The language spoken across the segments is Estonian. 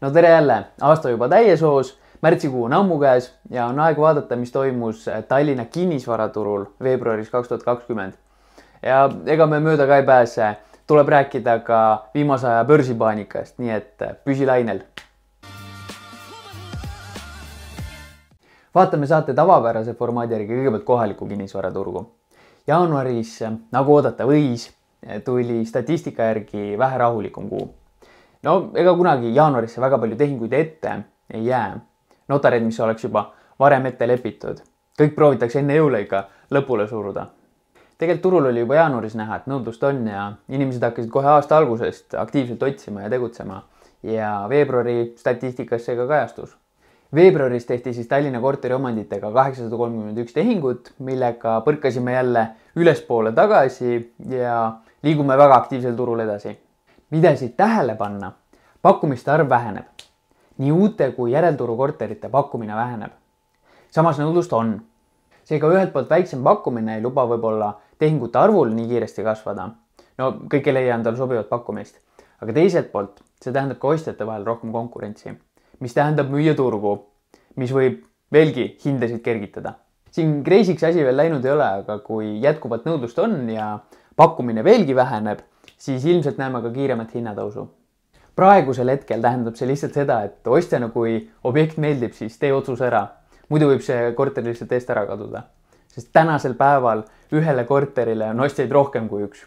no tere jälle, aasta juba täies hoos, märtsikuu on ammu käes ja on aeg vaadata, mis toimus Tallinna kinnisvaraturul veebruaris kaks tuhat kakskümmend. ja ega me mööda ka ei pääse, tuleb rääkida ka viimase aja börsipaanikast, nii et püsi lainel. vaatame saate tavapärase formaadi järgi kõigepealt kohalikku kinnisvaraturgu. jaanuaris, nagu oodata võis, tuli statistika järgi vähe rahulikum kuu no ega kunagi jaanuarisse väga palju tehinguid ette ei jää. notareid, mis oleks juba varem ette lepitud, kõik proovitakse enne jõule ikka lõpule suruda. tegelikult turul oli juba jaanuaris näha, et nõudlust on ja inimesed hakkasid kohe aasta algusest aktiivselt otsima ja tegutsema ja veebruari statistikas see ka kajastus. veebruaris tehti siis Tallinna korteriomanditega kaheksasada kolmkümmend üks tehingut, millega põrkasime jälle ülespoole tagasi ja liigume väga aktiivsel turul edasi mida siit tähele panna, pakkumiste arv väheneb. nii uute kui järelturukorterite pakkumine väheneb. samas nõudlust on. seega ühelt poolt väiksem pakkumine ei luba võib-olla tehingute arvul nii kiiresti kasvada. no kõik ei leia endale sobivat pakkumist. aga teiselt poolt, see tähendab ka ostjate vahel rohkem konkurentsi, mis tähendab müüa turgu, mis võib veelgi hindasid kergitada. siin kreisiks asi veel läinud ei ole, aga kui jätkuvalt nõudlust on ja pakkumine veelgi väheneb, siis ilmselt näeme ka kiiremat hinnatõusu praegusel hetkel tähendab see lihtsalt seda, et ostjana, kui objekt meeldib, siis tee otsus ära. muidu võib see korter lihtsalt eest ära kaduda, sest tänasel päeval ühele korterile on ostjaid rohkem kui üks.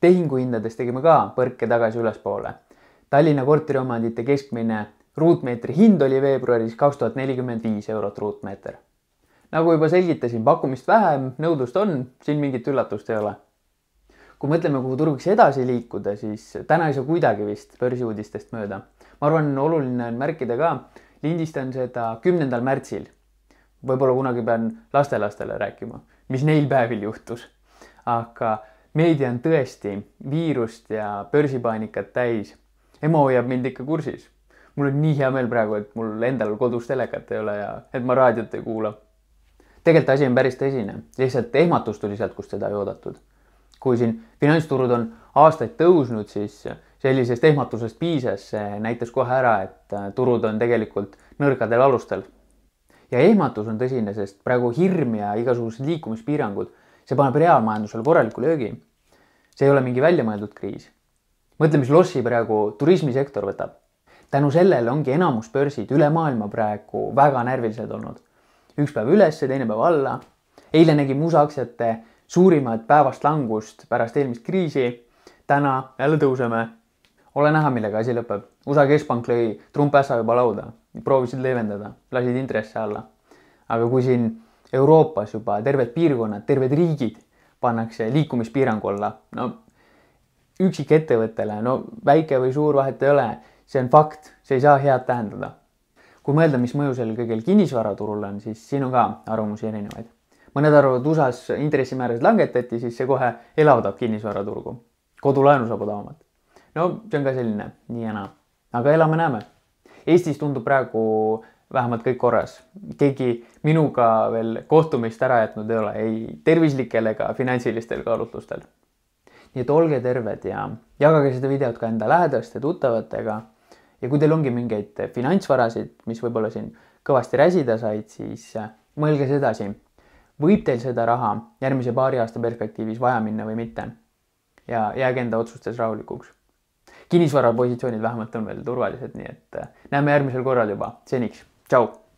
tehinguhindades tegime ka põrke tagasi ülespoole. Tallinna korteriomandite keskmine ruutmeetri hind oli veebruaris kaks tuhat nelikümmend viis eurot ruutmeeter. nagu juba selgitasin, pakkumist vähem, nõudlust on, siin mingit üllatust ei ole kui mõtleme, kuhu turg siis edasi liikuda, siis täna ei saa kuidagi vist börsiuudistest mööda. ma arvan, oluline on märkida ka, lindistan seda kümnendal märtsil. võib-olla kunagi pean lastelastele rääkima, mis neil päevil juhtus. aga meedia on tõesti viirust ja börsipaanikat täis. ema hoiab mind ikka kursis mul on nii hea meel praegu, et mul endal kodus telekat ei ole ja et ma raadiot ei kuula. tegelikult asi on päris tõsine, lihtsalt ehmatus tuli sealt, kust seda ei oodatud kui siin finantsturud on aastaid tõusnud, siis sellisest ehmatusest piisas, see näitas kohe ära, et äh, turud on tegelikult nõrgadel alustel. ja ehmatus on tõsine, sest praegu hirm ja igasugused liikumispiirangud, see paneb reaalmajandusele korraliku löögi. see ei ole mingi väljamõeldud kriis. mõtle, mis lossi praegu turismisektor võtab. tänu sellele ongi enamus börsid üle maailma praegu väga närvilised olnud. üks päev üles, teine päev alla. eile nägime USA aktsiate suurimat päevast langust pärast eelmist kriisi. täna jälle tõuseme. ole näha, millega asi lõpeb. USA keskpank lõi Trump äsa juba lauda, proovisid leevendada, lasid intresse alla. aga kui siin Euroopas juba terved piirkonnad, terved riigid pannakse liikumispiirangu alla, no üksikettevõttele, no väike või suur, vahet ei ole, see on fakt, see ei saa head tähendada. kui mõelda, mis mõju sellel kõigel kinnisvaraturul on, siis siin on ka arvamusi erinevaid mõned arvavad, USA-s intressimäärasid langetati, siis see kohe elavdab kinnisvaraturgu. kodulaenu saab odavamalt. no see on ka selline nii ja naa, aga elame-näeme. Eestis tundub praegu vähemalt kõik korras, keegi minuga veel kohtumist ära jätnud ei ole, ei tervislikel ega finantsilistel kaalutlustel. nii et olge terved ja jagage seda videot ka enda lähedaste, tuttavatega. ja kui teil ongi mingeid finantsvarasid, mis võib-olla siin kõvasti räsida said, siis mõelge sedasi võib teil seda raha järgmise paari aasta perspektiivis vaja minna või mitte. ja jääge enda otsustes rahulikuks. kinnisvarapositsioonid vähemalt on veel turvalised, nii et äh, näeme järgmisel korral juba, seniks, tšau